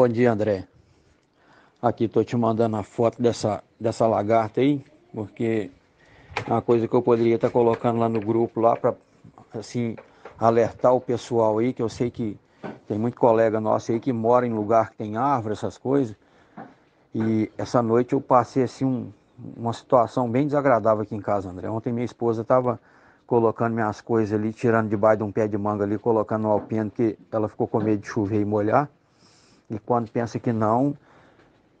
Bom dia, André. Aqui tô te mandando a foto dessa, dessa lagarta aí, porque é uma coisa que eu poderia estar tá colocando lá no grupo lá para assim alertar o pessoal aí, que eu sei que tem muito colega nosso aí que mora em lugar que tem árvore, essas coisas. E essa noite eu passei assim um, uma situação bem desagradável aqui em casa, André. Ontem minha esposa estava colocando minhas coisas ali, tirando debaixo de um pé de manga ali, colocando no alpino, que ela ficou com medo de chover e molhar. E quando pensa que não,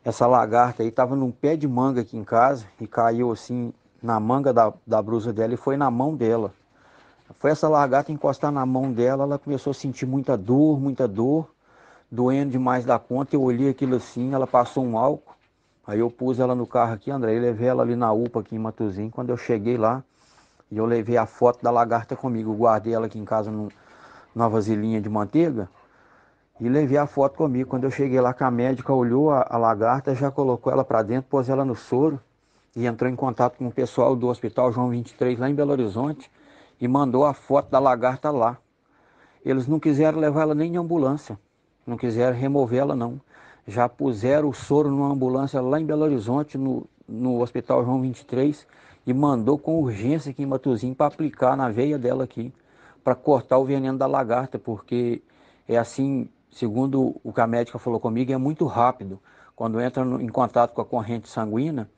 essa lagarta aí estava num pé de manga aqui em casa e caiu assim na manga da, da blusa dela e foi na mão dela. Foi essa lagarta encostar na mão dela, ela começou a sentir muita dor, muita dor, doendo demais da conta. Eu olhei aquilo assim, ela passou um álcool. Aí eu pus ela no carro aqui, André, e levei ela ali na UPA aqui em Matozinho. Quando eu cheguei lá, eu levei a foto da lagarta comigo, eu guardei ela aqui em casa numa vasilhinha de manteiga e levei a foto comigo. Quando eu cheguei lá, com a médica olhou a, a lagarta, já colocou ela para dentro, pôs ela no soro e entrou em contato com o pessoal do Hospital João 23 lá em Belo Horizonte e mandou a foto da lagarta lá. Eles não quiseram levar ela nem em ambulância, não quiseram remover ela não. Já puseram o soro numa ambulância lá em Belo Horizonte, no, no Hospital João 23, e mandou com urgência aqui em Matuzinho para aplicar na veia dela aqui, para cortar o veneno da lagarta, porque é assim segundo o que a médica falou comigo, é muito rápido. Quando entra no, em contato com a corrente sanguínea,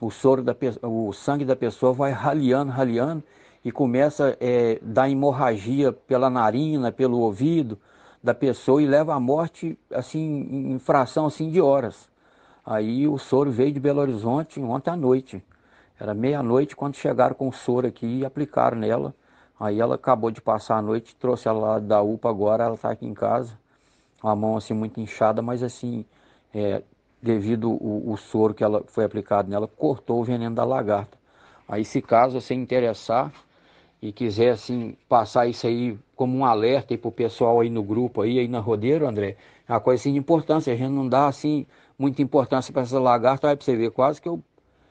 o, soro da, o sangue da pessoa vai raliando, raliando e começa a é, dar hemorragia pela narina, pelo ouvido da pessoa e leva à morte assim em fração assim de horas. Aí o soro veio de Belo Horizonte ontem à noite. Era meia-noite quando chegaram com o soro aqui e aplicaram nela. Aí ela acabou de passar a noite, trouxe ela lá da UPA agora, ela está aqui em casa uma mão assim muito inchada, mas assim, é, devido o, o, soro que ela foi aplicado nela, cortou o veneno da lagarta. Aí, se caso você interessar e quiser assim passar isso aí como um alerta aí pro pessoal aí no grupo aí, aí na rodeiro, André, é uma coisa assim de importância, a gente não dá assim muita importância para essa lagarta, vai para você ver quase que eu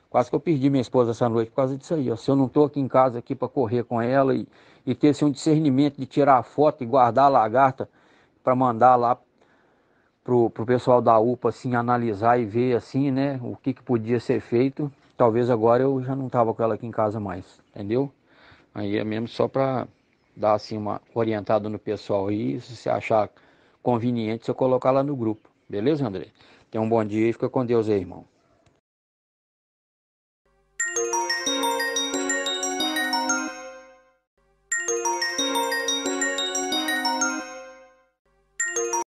Quase que eu perdi minha esposa essa noite por causa disso aí. Ó. Se eu não estou aqui em casa aqui para correr com ela e, e ter assim, um discernimento de tirar a foto e guardar a lagarta para mandar lá pro, pro pessoal da UPA assim analisar e ver assim, né, o que, que podia ser feito. Talvez agora eu já não tava com ela aqui em casa mais, entendeu? Aí é mesmo só para dar assim uma orientada no pessoal aí, se você achar conveniente, você colocar lá no grupo. Beleza, André? Tenha um bom dia e fica com Deus aí, irmão.